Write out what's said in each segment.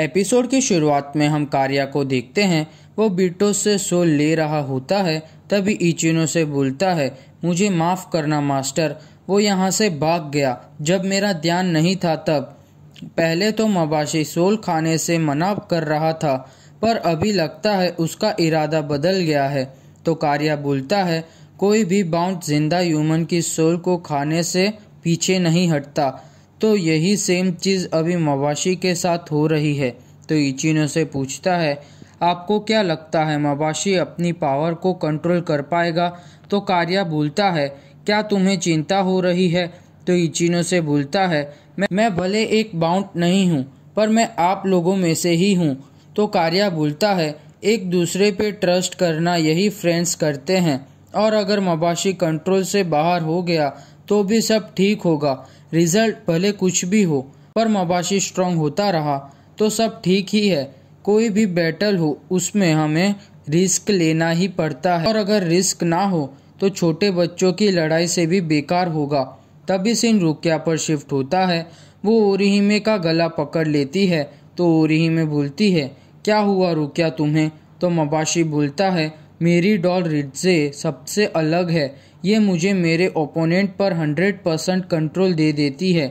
episode की शुरुआत में हम कार्या को देखते हैं वो बीटो से सो ले रहा होता है तभी इचिनो से बोलता है मुझे माफ़ करना मास्टर वो यहाँ से भाग गया जब मेरा ध्यान नहीं था तब पहले तो मबाशी सोल खाने से मना कर रहा था पर अभी लगता है उसका इरादा बदल गया है तो कार्या बोलता है कोई भी बाउंड जिंदा ह्यूमन की सोल को खाने से पीछे नहीं हटता तो यही सेम चीज़ अभी मवाशी के साथ हो रही है तो इचिनो से पूछता है आपको क्या लगता है मवाशी अपनी पावर को कंट्रोल कर पाएगा तो कार्या बोलता है क्या तुम्हें चिंता हो रही है तो इचिनो से बोलता है मैं मैं भले एक बाउंड नहीं हूँ पर मैं आप लोगों में से ही हूँ तो कार्या बोलता है एक दूसरे पे ट्रस्ट करना यही फ्रेंड्स करते हैं और अगर मबाशी कंट्रोल से बाहर हो गया तो भी सब ठीक होगा रिजल्ट भले कुछ भी हो पर मबाशी स्ट्रांग होता रहा तो सब ठीक ही है कोई भी बैटल हो उसमें हमें रिस्क लेना ही पड़ता है और अगर रिस्क ना हो तो छोटे बच्चों की लड़ाई से भी बेकार होगा तभी सिंह रुकिया पर शिफ्ट होता है वो ओरिहिमे का गला पकड़ लेती है तो ओरिहिमे भूलती है क्या हुआ रुकिया तुम्हें तो मबाशी भूलता है मेरी डॉल रिड्जे सबसे अलग है ये मुझे मेरे ओपोनेंट पर 100 परसेंट कंट्रोल दे देती है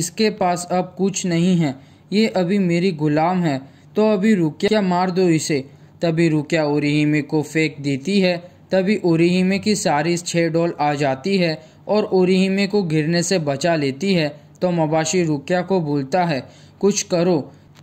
इसके पास अब कुछ नहीं है ये अभी मेरी गुलाम है तो अभी रुकिया मार दो इसे तभी रुकिया ओरिहिमे को फेंक देती है तभी ओरिहिमे की सारी छः डॉल आ जाती है और ओरिहिमे को गिरने से बचा लेती है तो मबाशी रुकिया को बोलता है कुछ करो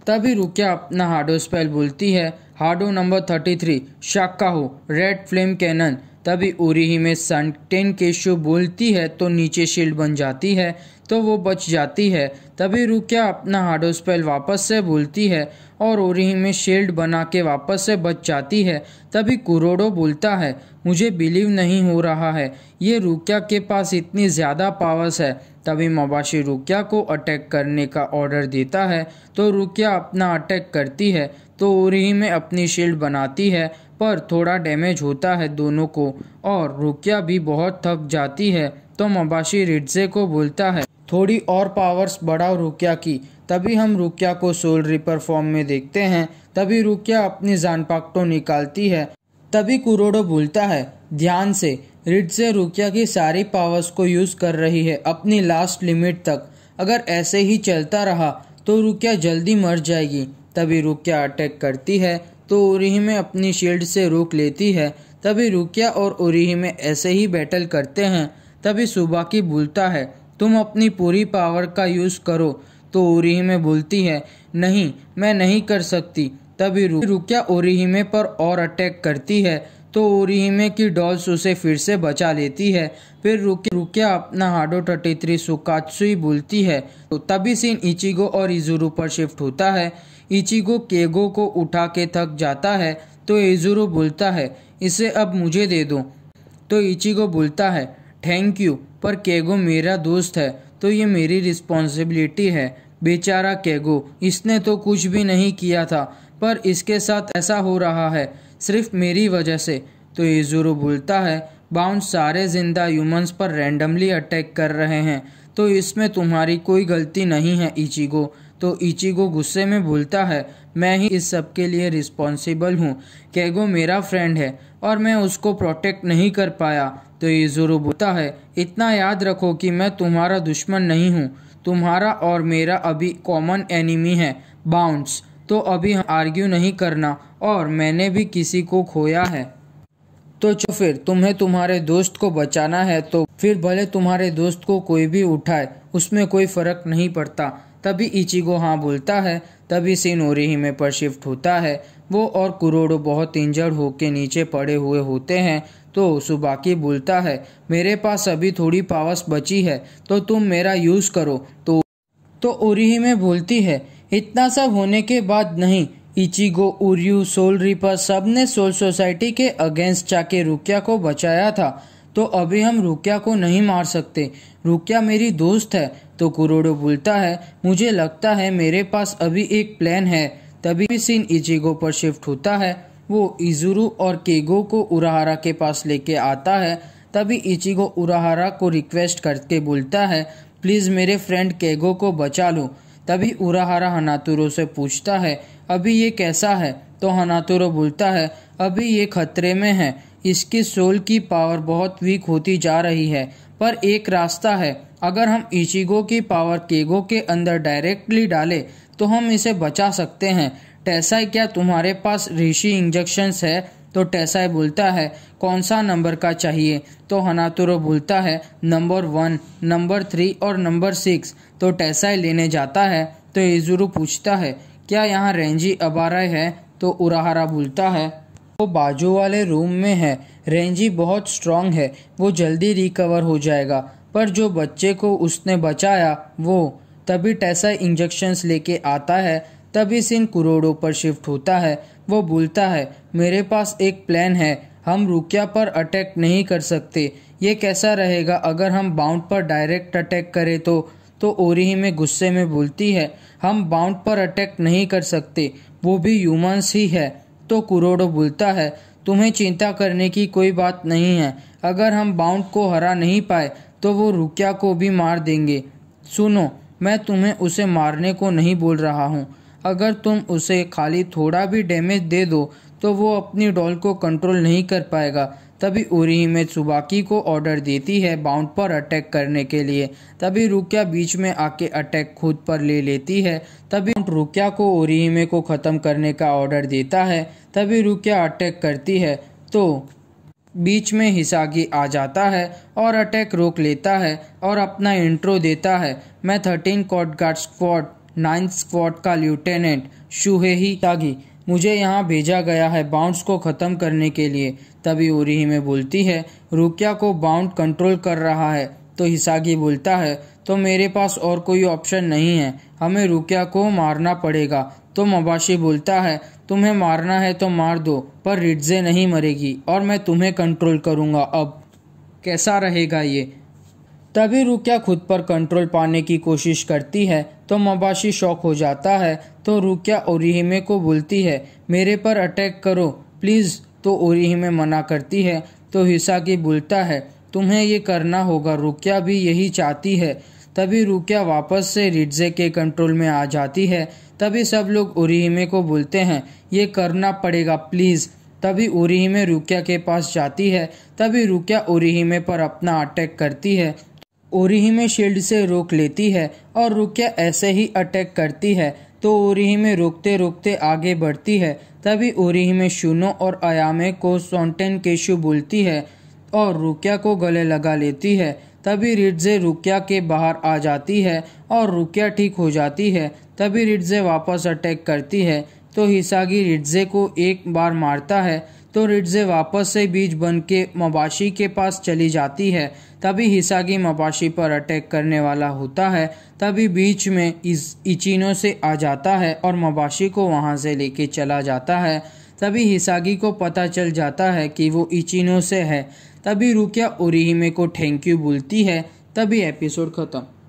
तभी रुकिया अपना हार्डो स्पेल बोलती है हाडो नंबर थर्टी थ्री शाकाहू रेड फ्लेम कैनन तभी उरी में सन के केशो बोलती है तो नीचे शील्ड बन जाती है तो वो बच जाती है तभी रुकिया अपना हाडो स्पेल वापस से बोलती है और ही में शील्ड बना के वापस से बच जाती है तभी कुरोडो बोलता है मुझे बिलीव नहीं हो रहा है ये रुकिया के पास इतनी ज़्यादा पावर्स है तभी मबाशी रुकिया को अटैक करने का ऑर्डर देता है तो रुकिया अपना अटैक करती है तो उरी में अपनी शील्ड बनाती है पर थोड़ा डैमेज होता है दोनों को और रुकिया भी बहुत थक जाती है तो मबाशी रिडजे को बोलता है थोड़ी और पावर्स बढ़ाओ रुकिया की तभी हम रुकिया को सोल रिपर फॉर्म में देखते हैं तभी रुकिया अपनी जानपाकटो निकालती है तभी कुरोडो बोलता है ध्यान से रिट से रुकिया की सारी पावर्स को यूज़ कर रही है अपनी लास्ट लिमिट तक अगर ऐसे ही चलता रहा तो रुकिया जल्दी मर जाएगी तभी रुकिया अटैक करती है तो में अपनी शील्ड से रोक लेती है तभी रुकिया और में ऐसे ही बैटल करते हैं तभी सुबह की बोलता है तुम अपनी पूरी पावर का यूज़ करो तो में बोलती है नहीं मैं नहीं कर सकती तभी रुकिया में पर और अटैक करती है तो उरीहिमे की डॉल्स उसे फिर से बचा लेती है फिर रुके रुकिया अपना हाडो थर्टी थ्री सुकात्सुई बोलती है तो तभी सीन इचिगो और इजुरु पर शिफ्ट होता है इचिगो केगो को उठा के थक जाता है तो इजुरु बोलता है इसे अब मुझे दे दो तो इचिगो बोलता है थैंक यू पर केगो मेरा दोस्त है तो ये मेरी रिस्पॉन्सिबिलिटी है बेचारा केगो इसने तो कुछ भी नहीं किया था पर इसके साथ ऐसा हो रहा है सिर्फ मेरी वजह से तो इज़ुरु भूलता है बाउंस सारे जिंदा ह्यूमंस पर रैंडमली अटैक कर रहे हैं तो इसमें तुम्हारी कोई गलती नहीं है इचिगो तो इचिगो गुस्से में भूलता है मैं ही इस सब के लिए रिस्पॉन्सिबल हूँ कैगो मेरा फ्रेंड है और मैं उसको प्रोटेक्ट नहीं कर पाया तो ये ज़रूर बोलता है इतना याद रखो कि मैं तुम्हारा दुश्मन नहीं हूँ तुम्हारा और मेरा अभी कॉमन एनिमी है बाउंस तो अभी हम आर्ग्यू नहीं करना और मैंने भी किसी को खोया है तो चो फिर तुम्हें तुम्हारे दोस्त को बचाना है तो फिर भले तुम्हारे दोस्त को कोई भी उठाए उसमें कोई फर्क नहीं पड़ता तभी इचिगो हाँ बोलता है तभी सीन में पर शिफ्ट होता है वो और कुरोडो बहुत इंजर्ड होके नीचे पड़े हुए होते हैं तो सुबाकी बोलता है मेरे पास अभी थोड़ी पावर्स बची है तो तुम मेरा यूज़ करो तो तो में बोलती है इतना सब होने के बाद नहीं इचिगो उर्यू सोल रिपर सब ने सोल सोसाइटी के अगेंस्ट जाके रुकिया को बचाया था तो अभी हम रुकिया को नहीं मार सकते रुकिया मेरी दोस्त है तो कुरोडो बोलता है मुझे लगता है मेरे पास अभी एक प्लान है तभी सीन इचिगो पर शिफ्ट होता है वो इजुरु और केगो को उराहारा के पास लेके आता है तभी इचिगो उराहारा को रिक्वेस्ट करके बोलता है प्लीज़ मेरे फ्रेंड केगो को बचा लो तभी उराहारा हनातुरो से पूछता है अभी ये कैसा है तो हनातुरो बोलता है अभी ये खतरे में है इसकी सोल की पावर बहुत वीक होती जा रही है पर एक रास्ता है अगर हम इचिगो की पावर केगो के अंदर डायरेक्टली डालें तो हम इसे बचा सकते हैं टैसाई क्या तुम्हारे पास ऋषि इंजेक्शंस है तो टेसाई बोलता है कौन सा नंबर का चाहिए तो हनातुरो बोलता है नंबर वन नंबर थ्री और नंबर सिक्स तो टेसाई लेने जाता है तो इजुरु पूछता है क्या यहाँ रेंजी अबारा है तो उराहरा बोलता है वो बाजू वाले रूम में है रेंजी बहुत स्ट्रांग है वो जल्दी रिकवर हो जाएगा पर जो बच्चे को उसने बचाया वो तभी टैसा इंजेक्शन्स लेके आता है तभी सिंह कुरोड़ों पर शिफ्ट होता है वो बोलता है मेरे पास एक प्लान है हम रुकिया पर अटैक नहीं कर सकते ये कैसा रहेगा अगर हम बाउंड पर डायरेक्ट अटैक करें तो तो ओरिही में गुस्से में बोलती है हम बाउंड पर अटैक नहीं कर सकते वो भी ह्यूमंस ही है तो कुरोडो बोलता है तुम्हें चिंता करने की कोई बात नहीं है अगर हम बाउंड को हरा नहीं पाए तो वो रुकिया को भी मार देंगे सुनो मैं तुम्हें उसे मारने को नहीं बोल रहा हूँ अगर तुम उसे खाली थोड़ा भी डैमेज दे दो तो वो अपनी डॉल को कंट्रोल नहीं कर पाएगा तभी उरी में सुबाकी को ऑर्डर देती है बाउंड पर अटैक करने के लिए तभी रुकिया बीच में आके अटैक खुद पर ले लेती है तभी रुकिया को उरीमे को ख़त्म करने का ऑर्डर देता है तभी रुकिया अटैक करती है तो बीच में हिसागी आ जाता है और अटैक रोक लेता है और अपना इंट्रो देता है मैं thirteen court guard squad ninth squad का लेफ्टिनेंट शुहेही तागी मुझे यहाँ भेजा गया है बाउंड्स को ख़त्म करने के लिए तभी उरीही में बोलती है रुकिया को बाउंड कंट्रोल कर रहा है तो हिसागी बोलता है तो मेरे पास और कोई ऑप्शन नहीं है हमें रुकिया को मारना पड़ेगा तो मबाशी बोलता है तुम्हें मारना है तो मार दो पर रिड्जे नहीं मरेगी और मैं तुम्हें कंट्रोल करूँगा अब कैसा रहेगा ये तभी रुकिया खुद पर कंट्रोल पाने की कोशिश करती है तो मबाशी शौक हो जाता है तो रुकिया ओरिहिमे को बोलती है मेरे पर अटैक करो प्लीज़ तो ओरिहिमे मना करती है तो हिसाकी बोलता है तुम्हें ये करना होगा रुकिया भी यही चाहती है तभी रुकिया वापस से रिड्जे के कंट्रोल में आ जाती है तभी सब लोग ओरिहिमे को बोलते हैं ये करना पड़ेगा प्लीज़ तभी ओरिहिमे रुकिया के पास जाती है तभी रुकिया ओरिहिमे पर अपना अटैक करती है ओरिहिमे में शील्ड से रोक लेती है और रुकिया ऐसे ही अटैक करती है तो ओरिहिमे में रोकते रोकते आगे बढ़ती है तभी ओरिहिमे में शूनो और अयामे को सोंटेन केशु बोलती है और रुकिया को गले लगा लेती है तभी रिडजे रुकिया के बाहर आ जाती है और रुकिया ठीक हो जाती है तभी रिडजे वापस अटैक करती है तो हिसागी रिडजे को एक बार मारता है तो रिड्जे वापस से बीज बन के मबाशी के पास चली जाती है तभी हिसागी मबाशी पर अटैक करने वाला होता है तभी बीच में इस इचिनो से आ जाता है और मबाशी को वहाँ से लेके चला जाता है तभी हिसागी को पता चल जाता है कि वो इचिनो से है तभी रुकिया ओरिहिमे को थैंक यू बोलती है तभी एपिसोड ख़त्म